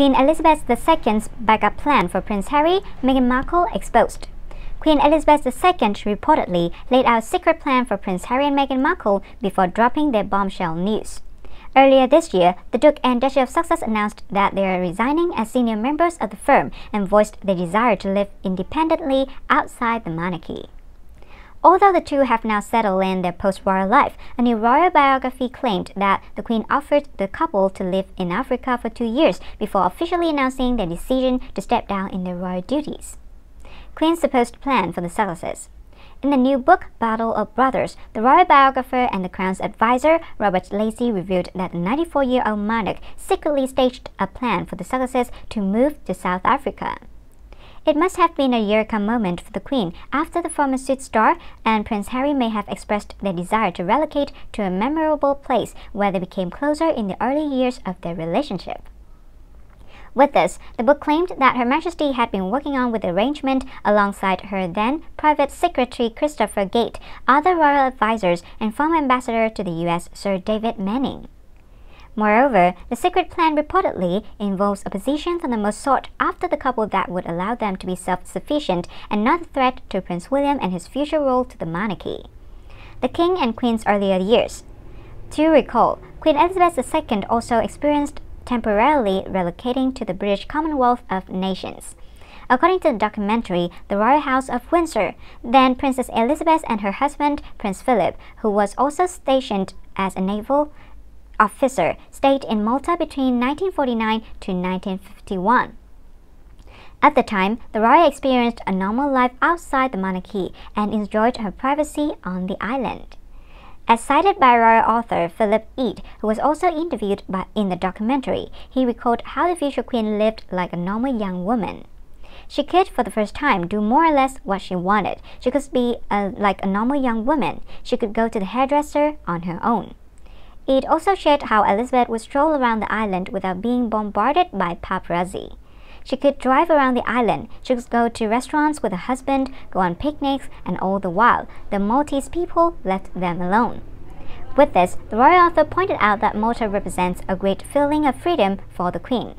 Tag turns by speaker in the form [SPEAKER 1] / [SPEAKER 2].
[SPEAKER 1] Queen Elizabeth II's backup plan for Prince Harry, Meghan Markle exposed. Queen Elizabeth II reportedly laid out a secret plan for Prince Harry and Meghan Markle before dropping their bombshell news. Earlier this year, the Duke and Duchess of Sussex announced that they are resigning as senior members of the firm and voiced their desire to live independently outside the monarchy. Although the two have now settled in their post-war life, a new royal biography claimed that the Queen offered the couple to live in Africa for two years before officially announcing their decision to step down in their royal duties. Queen's supposed plan for the Celestis. In the new book Battle of Brothers, the royal biographer and the crown's advisor Robert Lacey revealed that the 94-year-old monarch secretly staged a plan for the successors to move to South Africa. It must have been a Eureka moment for the Queen after the former suit star and Prince Harry may have expressed their desire to relocate to a memorable place where they became closer in the early years of their relationship. With this, the book claimed that Her Majesty had been working on with the arrangement alongside her then Private Secretary Christopher Gate, other royal advisors, and former ambassador to the US Sir David Manning. Moreover, the secret plan reportedly involves opposition from the Mossad after the couple that would allow them to be self-sufficient, and not a threat to Prince William and his future role to the monarchy. The King and Queen's earlier years. To recall, Queen Elizabeth II also experienced temporarily relocating to the British Commonwealth of Nations. According to the documentary The Royal House of Windsor, then Princess Elizabeth and her husband, Prince Philip, who was also stationed as a naval officer stayed in Malta between 1949 to 1951. At the time, the royal experienced a normal life outside the monarchy and enjoyed her privacy on the island. As cited by royal author Philip Eat, who was also interviewed by, in the documentary, he recalled how the future queen lived like a normal young woman. She could, for the first time, do more or less what she wanted. She could be a, uh, like a normal young woman. She could go to the hairdresser on her own. It also showed how Elizabeth would stroll around the island without being bombarded by paparazzi. She could drive around the island, she could go to restaurants with her husband, go on picnics, and all the while, the Maltese people left them alone. With this, the royal author pointed out that Malta represents a great feeling of freedom for the queen.